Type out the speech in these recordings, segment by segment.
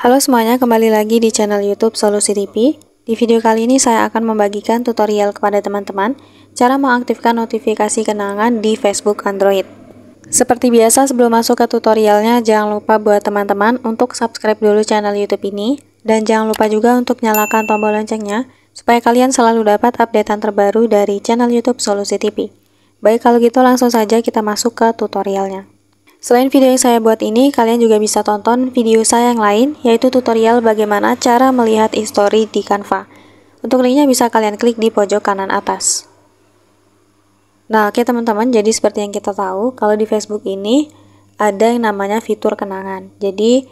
Halo semuanya, kembali lagi di channel YouTube Solusi TV. Di video kali ini saya akan membagikan tutorial kepada teman-teman cara mengaktifkan notifikasi kenangan di Facebook Android. Seperti biasa sebelum masuk ke tutorialnya, jangan lupa buat teman-teman untuk subscribe dulu channel YouTube ini dan jangan lupa juga untuk nyalakan tombol loncengnya supaya kalian selalu dapat updatean terbaru dari channel YouTube Solusi TV. Baik kalau gitu langsung saja kita masuk ke tutorialnya. Selain video yang saya buat ini, kalian juga bisa tonton video saya yang lain, yaitu tutorial bagaimana cara melihat history di Canva. Untuk linknya bisa kalian klik di pojok kanan atas. Nah oke teman-teman, jadi seperti yang kita tahu, kalau di Facebook ini ada yang namanya fitur kenangan. Jadi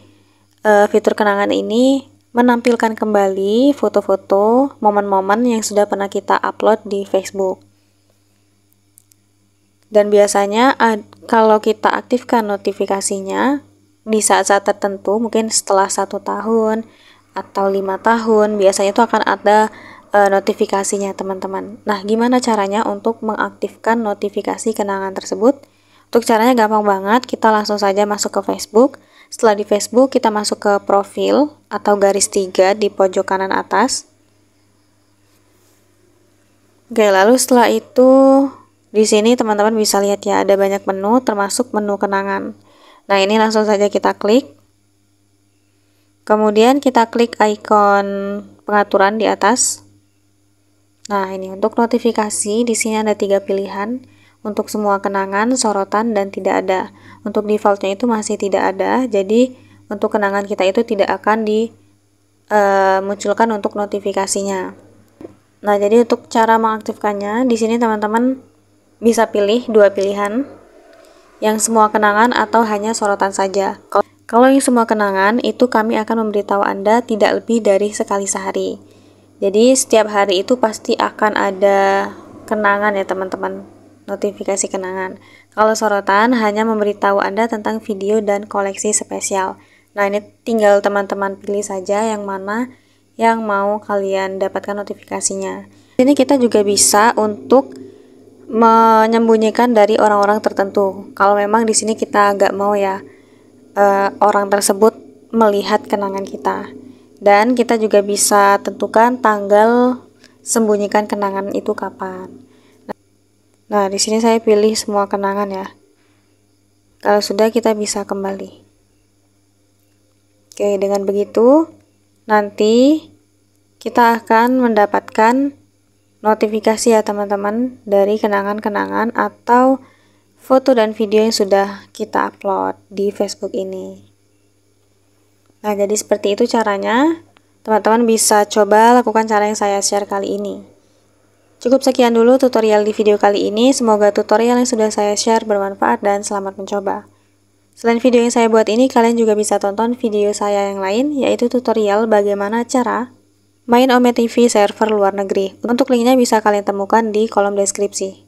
eh, fitur kenangan ini menampilkan kembali foto-foto, momen-momen yang sudah pernah kita upload di Facebook. Dan biasanya kalau kita aktifkan notifikasinya di saat-saat tertentu, mungkin setelah satu tahun atau lima tahun, biasanya itu akan ada e, notifikasinya teman-teman. Nah, gimana caranya untuk mengaktifkan notifikasi kenangan tersebut? Untuk caranya gampang banget, kita langsung saja masuk ke Facebook. Setelah di Facebook, kita masuk ke profil atau garis tiga di pojok kanan atas. Oke, lalu setelah itu di sini teman-teman bisa lihat ya ada banyak menu termasuk menu kenangan. Nah ini langsung saja kita klik. Kemudian kita klik ikon pengaturan di atas. Nah ini untuk notifikasi di sini ada tiga pilihan. Untuk semua kenangan, sorotan, dan tidak ada. Untuk defaultnya itu masih tidak ada, jadi untuk kenangan kita itu tidak akan dimunculkan eh, e, untuk notifikasinya. Nah, jadi untuk cara mengaktifkannya, di sini teman-teman bisa pilih dua pilihan, yang semua kenangan atau hanya sorotan saja. Kalau yang semua kenangan, itu kami akan memberitahu Anda tidak lebih dari sekali sehari. Jadi setiap hari itu pasti akan ada kenangan ya teman-teman, notifikasi kenangan. Kalau sorotan hanya memberitahu Anda tentang video dan koleksi spesial. Nah ini tinggal teman-teman pilih saja yang mana yang mau kalian dapatkan notifikasinya. Ini kita juga bisa untuk menyembunyikan dari orang-orang tertentu. Kalau memang di sini kita nggak mau ya uh, orang tersebut melihat kenangan kita, dan kita juga bisa tentukan tanggal sembunyikan kenangan itu kapan. Nah, nah di sini saya pilih semua kenangan ya. Kalau sudah kita bisa kembali. Oke, dengan begitu nanti kita akan mendapatkan notifikasi ya teman-teman dari kenangan-kenangan atau foto dan video yang sudah kita upload di Facebook ini. Nah, jadi seperti itu caranya. Teman-teman bisa coba lakukan cara yang saya share kali ini. Cukup sekian dulu tutorial di video kali ini. Semoga tutorial yang sudah saya share bermanfaat dan selamat mencoba. Selain video yang saya buat ini, kalian juga bisa tonton video saya yang lain, yaitu tutorial bagaimana cara main Ome TV server luar negeri. Untuk linknya bisa kalian temukan di kolom deskripsi.